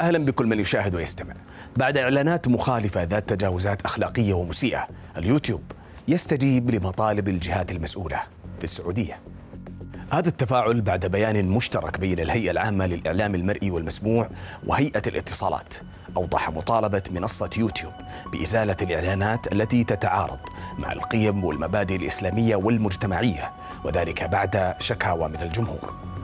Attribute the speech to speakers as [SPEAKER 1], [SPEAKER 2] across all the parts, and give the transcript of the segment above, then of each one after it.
[SPEAKER 1] أهلا بكل من يشاهد ويستمع بعد إعلانات مخالفة ذات تجاوزات أخلاقية ومسيئة اليوتيوب يستجيب لمطالب الجهات المسؤولة في السعودية هذا التفاعل بعد بيان مشترك بين الهيئة العامة للإعلام المرئي والمسموع وهيئة الاتصالات أوضح مطالبة منصة يوتيوب بإزالة الإعلانات التي تتعارض مع القيم والمبادئ الإسلامية والمجتمعية وذلك بعد شكاوى من الجمهور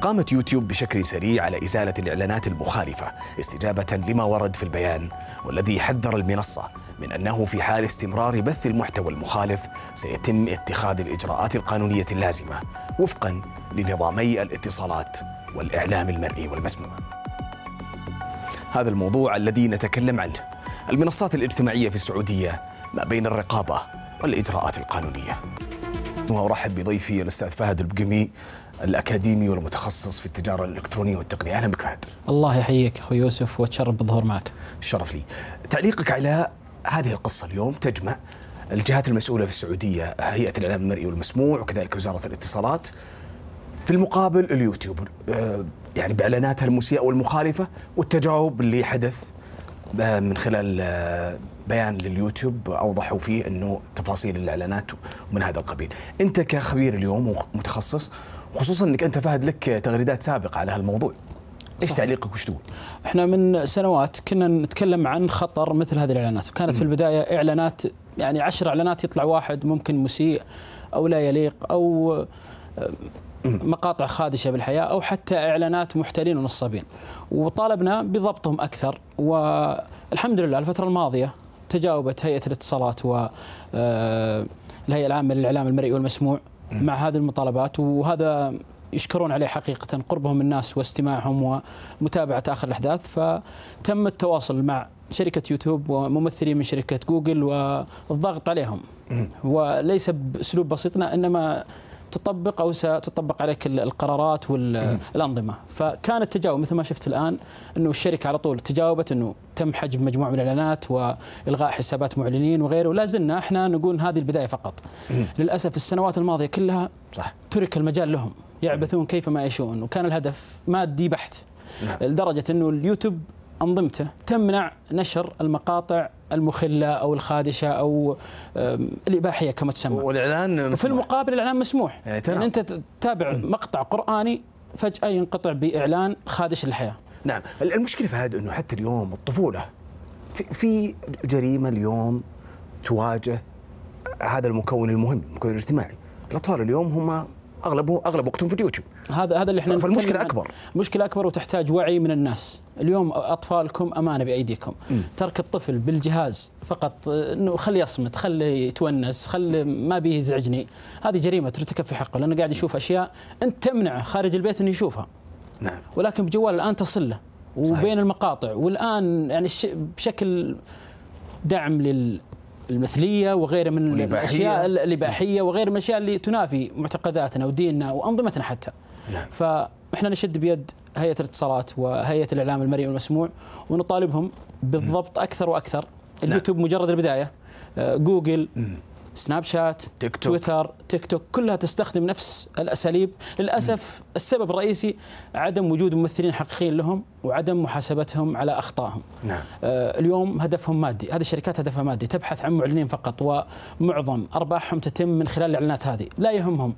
[SPEAKER 1] قامت يوتيوب بشكل سريع على إزالة الإعلانات المخالفة استجابة لما ورد في البيان والذي حذر المنصة من أنه في حال استمرار بث المحتوى المخالف سيتم اتخاذ الإجراءات القانونية اللازمة وفقا لنظامي الاتصالات والإعلام المرئي والمسموع هذا الموضوع الذي نتكلم عنه المنصات الاجتماعية في السعودية ما بين الرقابة والإجراءات القانونية وأرحب بضيفي الأستاذ فهد البقمي الاكاديمي والمتخصص في التجاره الالكترونيه والتقنيه، اهلا بك فهد. الله يحييك اخوي يوسف واتشرف بالظهور معك. الشرف لي. تعليقك على هذه القصه اليوم تجمع الجهات المسؤوله في السعوديه هيئه الاعلام المرئي والمسموع وكذلك وزاره الاتصالات في المقابل اليوتيوب آه، يعني باعلاناتها المسيئه والمخالفه والتجاوب اللي حدث آه، من خلال آه، بيان لليوتيوب اوضحوا فيه انه تفاصيل الاعلانات ومن هذا القبيل. انت كخبير اليوم ومتخصص خصوصا انك انت فهد لك تغريدات سابقه على هالموضوع ايش تعليقك وش تقول؟ احنا من سنوات كنا نتكلم عن خطر مثل هذه الاعلانات، وكانت في
[SPEAKER 2] البدايه اعلانات يعني عشر اعلانات يطلع واحد ممكن مسيء او لا يليق او آه، مقاطع خادشه بالحياه او حتى اعلانات محتالين ونصابين. وطالبنا بضبطهم اكثر والحمد لله الفتره الماضيه تجاوبت هيئه الاتصالات والهيئه آه، العامه للاعلام المرئي والمسموع مع هذه المطالبات وهذا يشكرون عليه حقيقة قربهم من الناس واستماعهم ومتابعة آخر الأحداث فتم التواصل مع شركة يوتيوب وممثلين من شركة جوجل والضغط عليهم وليس بأسلوب بسيطنا إنما تطبق او ستطبق عليك القرارات والانظمه فكان التجاوب مثل ما شفت الان انه الشركه على طول تجاوبت انه تم حجب مجموعه من الاعلانات والغاء حسابات معلنين وغيره ولا زلنا احنا نقول هذه البدايه فقط للاسف السنوات الماضيه كلها صح ترك المجال لهم يعبثون كيفما يشون وكان الهدف مادي بحت نعم. لدرجه انه اليوتيوب انظمته تمنع نشر المقاطع المخله او الخادشه او الاباحيه كما تسمى والاعلان مسموح. في المقابل الاعلان مسموح يعني, يعني انت تتابع مقطع قراني فجاه ينقطع باعلان خادش للحياه
[SPEAKER 1] نعم المشكله في هذا انه حتى اليوم الطفوله في جريمه اليوم تواجه هذا المكون المهم المكون الاجتماعي الاطفال اليوم هم اغلبهم اغلب وقتهم في اليوتيوب هذا هذا اللي احنا فالمشكله اكبر مشكله اكبر وتحتاج
[SPEAKER 2] وعي من الناس اليوم اطفالكم امانه بايديكم م. ترك الطفل بالجهاز فقط انه خليه يصمت خليه يتونس خليه ما بيه يزعجني هذه جريمه ترتكب في حقه لانه قاعد يشوف اشياء انت تمنعه خارج البيت انه يشوفها نعم ولكن بجوال الان تصل له وبين صحيح. المقاطع والان يعني بشكل دعم لل المثليه وغيره من الاشياء الاباحيه وغير من الاشياء اللي تنافي معتقداتنا وديننا وانظمتنا حتى. نعم. فاحنا نشد بيد هيئه الاتصالات وهيئه الاعلام المرئي والمسموع ونطالبهم بالضبط اكثر واكثر نعم. اليوتيوب مجرد البدايه آه، جوجل سناب شات تيك توك تويتر تيك توك كلها تستخدم نفس الاساليب للاسف م. السبب الرئيسي عدم وجود ممثلين حقيقيين لهم وعدم محاسبتهم على اخطائهم نعم. آه اليوم هدفهم مادي هذه الشركات هدفها مادي تبحث عن معلنين فقط ومعظم ارباحهم تتم من خلال الاعلانات هذه لا يهمهم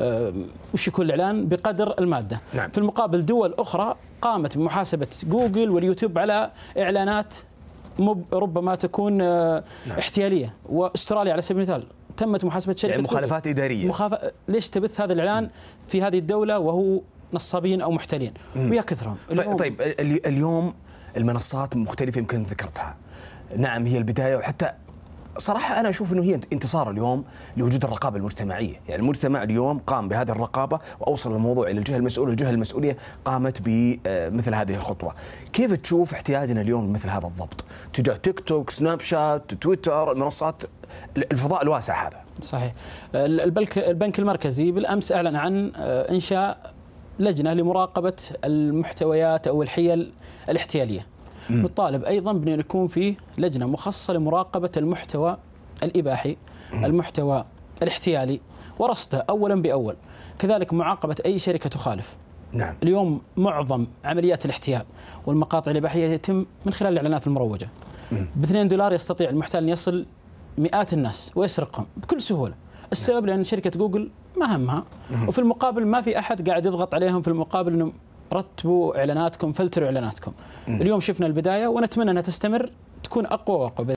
[SPEAKER 2] آه، وش يكون الاعلان بقدر الماده نعم. في المقابل دول اخرى قامت بمحاسبه جوجل واليوتيوب على اعلانات ربما تكون آه، نعم. احتياليه واستراليا على سبيل المثال تمت محاسبه شركه يعني مخالفات جوجل. اداريه مخاف... ليش
[SPEAKER 1] تبث هذا الاعلان في هذه الدوله وهو نصابين او محتالين ويا كثرهم طيب، اليوم طيب اليوم المنصات مختلفه يمكن ذكرتها نعم هي البدايه وحتى صراحة أنا أشوف أنه هي انتصار اليوم لوجود الرقابة المجتمعية يعني المجتمع اليوم قام بهذه الرقابة وأوصل الموضوع إلى الجهة المسؤولة الجهة المسؤولية قامت بمثل آه، هذه الخطوة كيف تشوف احتياجنا اليوم لمثل هذا الضبط تجاه تيك توك سناب شات تويتر المنصات الفضاء الواسع هذا صحيح البنك البنك المركزي
[SPEAKER 2] بالامس اعلن عن آه، انشاء لجنه لمراقبه المحتويات او الحيل الاحتياليه نطالب ايضا بان يكون في لجنه مخصصه لمراقبه المحتوى الاباحي المحتوى الاحتيالي ورصده اولا باول كذلك معاقبه اي شركه تخالف نعم. اليوم معظم عمليات الاحتيال والمقاطع الاباحيه يتم من خلال الاعلانات المروجه ب 2 دولار يستطيع المحتال ان يصل مئات الناس ويسرقهم بكل سهوله السبب نعم. لان شركه جوجل ما همها وفي المقابل ما في احد قاعد يضغط عليهم في المقابل انه رتبوا اعلاناتكم فلتروا اعلاناتكم اليوم شفنا البدايه ونتمنى انها تستمر تكون اقوى واقوى